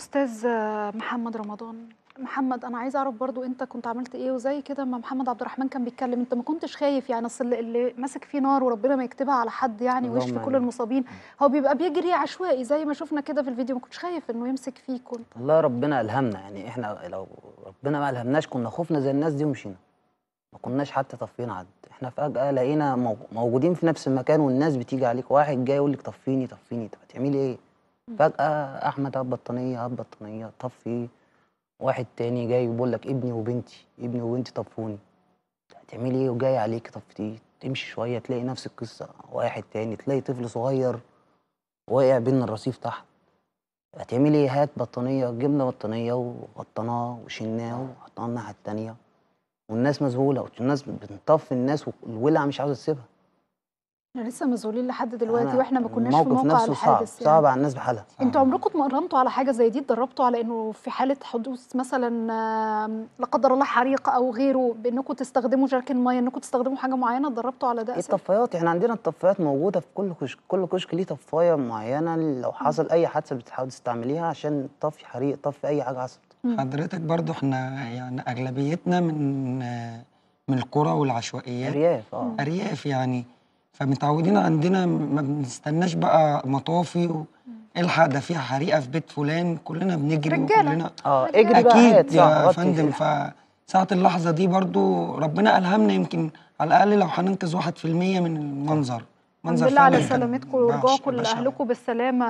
استاذ محمد رمضان محمد انا عايزه اعرف برضو انت كنت عملت ايه وزي كده ما محمد عبد الرحمن كان بيتكلم انت ما كنتش خايف يعني اصل اللي ماسك فيه نار وربنا ما يكتبها على حد يعني ويشفي كل المصابين هو بيبقى بيجري عشوائي زي ما شفنا كده في الفيديو ما كنتش خايف انه يمسك فيك كنت الله ربنا الهمنا يعني احنا لو ربنا ما الهمناش كنا خوفنا زي الناس دي ومشينا ما كناش حتى طافيين عد احنا فجاه لقينا موجودين في نفس المكان والناس بتيجي عليك واحد جاي يقول لك طفيني طفيني طب هتعملي ايه فجأة أحمد هات بطانية هات بطانية طفي واحد تاني جاي وبيقول لك ابني وبنتي ابني وبنتي طفوني هتعملي ايه وجاي عليك طفتيه تمشي شوية تلاقي نفس القصة واحد تاني تلاقي طفل صغير واقع بين الرصيف تحت هتعملي ايه هات بطانية جبنا بطانية وغطيناه وشلناه وحطيناه الناحية التانية والناس مذهولة الناس بتطفي الناس والولعة مش عاوزة تسيبها احنا لسه مذهولين لحد دلوقتي واحنا ما كناش في موقع الحادث صعب. يعني. صعب على الناس بحالها انتوا عمركم اتمرنتوا على حاجه زي دي اتدربتوا على انه في حاله حدوث مثلا لا قدر الله حريق او غيره بانكم تستخدموا جراكن ميه انكم تستخدموا حاجه معينه اتدربتوا على ده إيه الطفايات احنا عندنا الطفايات موجوده في كل كشك كل كشك ليه طفايه معينه لو حصل اي حادثه بتحاول تستعمليها عشان تطفي حريق تطفي اي حاجه حصلت حضرتك برضو احنا يعني اغلبيتنا من آه، من القرى والعشوائيات ارياف اه ارياف يعني فمتعودين عندنا ما بنستناش بقى مطافي و... إيه الحق ده فيها حريقه في بيت فلان كلنا بنجري كلنا اه اجري اكيد يا فندم فساعه اللحظه دي برضو ربنا الهمنا يمكن على الاقل لو هننقذ 1% من المنظر منظر الحمد لله على سلامتكم ورجوعكم لاهلكم بالسلامه